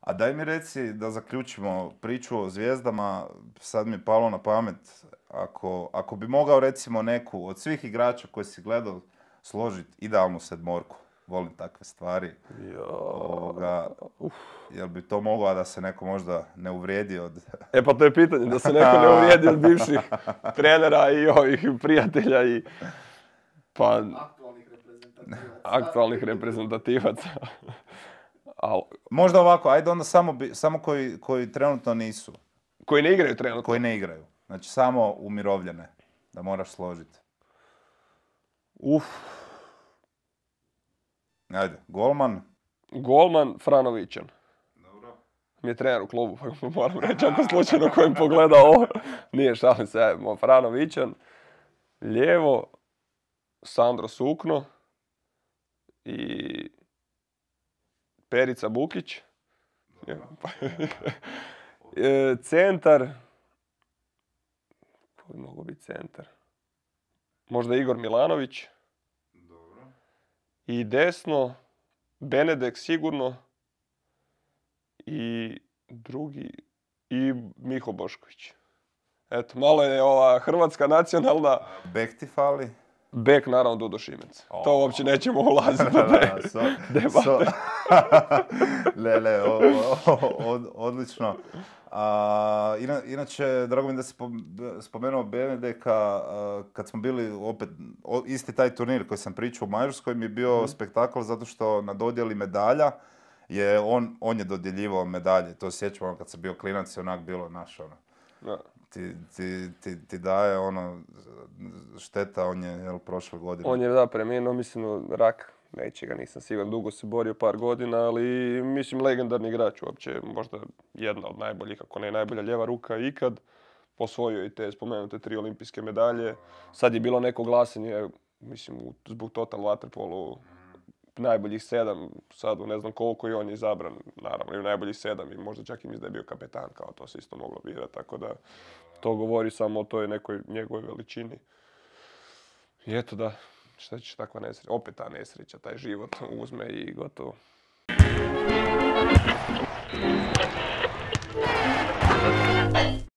A daj mi reci da zaključimo priču o zvijezdama, sad mi je palo na pamet, ako, ako bi mogao recimo neku od svih igrača koji si gledao složiti idealnu sedmorku, volim takve stvari, Ovoga, jel bi to moglo da se neko možda ne uvrijedi od... E pa to je pitanje, da se neko ne uvrijedi od bivših trenera i ovih prijatelja i... Pa aktualnih reprezentativaca. Al... Možda ovako, ajde onda samo, samo koji, koji trenutno nisu. Koji ne igraju trenutno? Koji ne igraju. Znači samo umirovljene, da moraš složiti. Uf. Ajde, golman. Golman Franovićan. Dobro. Mi je trener u klubu, pa moram reći ako slučajno koji pogleda ovo. Nije šalim se, Franovićan. Lijevo, Sandro Sukno. Perica Bukić. E, centar. Ko bi biti centar? Možda Igor Milanović. Dobro. I desno. Benedek sigurno. I drugi. I Miho Bošković. Eto, malo je ova hrvatska nacionalna... Bek ti fali? Bek naravno Dudo Šimec. To uopće nećemo ulaziti na so, odlično. A, ina, inače, drago mi da se spomenuo Benedeka, kad smo bili opet, isti taj turnir koji sam pričao u Mađarskoj mi je bio mhm. spektakl zato što na dodjeli medalja je on, on je dodjeljivao medalje. To sjećamo ono kad sam bio klinac i onak bilo naš ono ti, daje ono, šteta, on je jel, prošle godine. On je da preminuo, mislim, rak nečega, nisam siguran, dugo se borio par godina, ali mislim legendarni igrač uopće, možda jedna od najboljih, ako ne najbolja ljeva ruka ikad. Osvojio i te spomenute tri olimpijske medalje. Sad je bilo neko glasanje, mislim, zbog total waterpolu najboljih sedam, sad ne znam koliko i on je izabran, naravno, i najboljih sedam i možda čak i mislim da je bio kapetan, kao to se isto moglo birati, tako da to govori samo o toj nekoj njegovoj veličini. I eto da, šta će takva nesreća, opet ta nesreća, taj život uzme i gotovo.